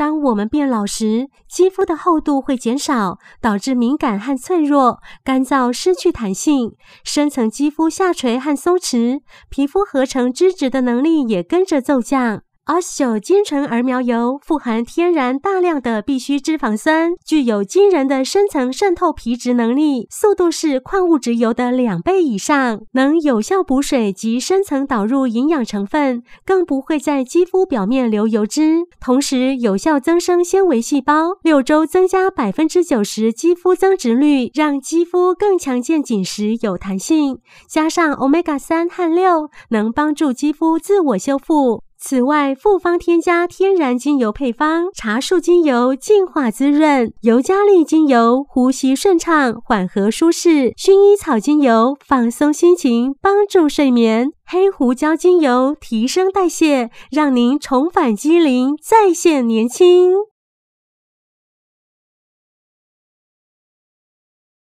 当我们变老时，肌肤的厚度会减少，导致敏感和脆弱、干燥、失去弹性、深层肌肤下垂和松弛，皮肤合成脂质的能力也跟着骤降。澳洲精纯儿苗油富含天然大量的必需脂肪酸，具有惊人的深层渗透皮脂能力，速度是矿物质油的两倍以上，能有效补水及深层导入营养成分，更不会在肌肤表面留油脂，同时有效增生纤维细胞，六周增加百分之九十肌肤增殖率，让肌肤更强健紧实有弹性。加上 omega 三和六，能帮助肌肤自我修复。此外，复方添加天然精油配方：茶树精油净化滋润，尤加利精油呼吸顺畅、缓和舒适，薰衣草精油放松心情、帮助睡眠，黑胡椒精油提升代谢，让您重返精灵，再现年轻。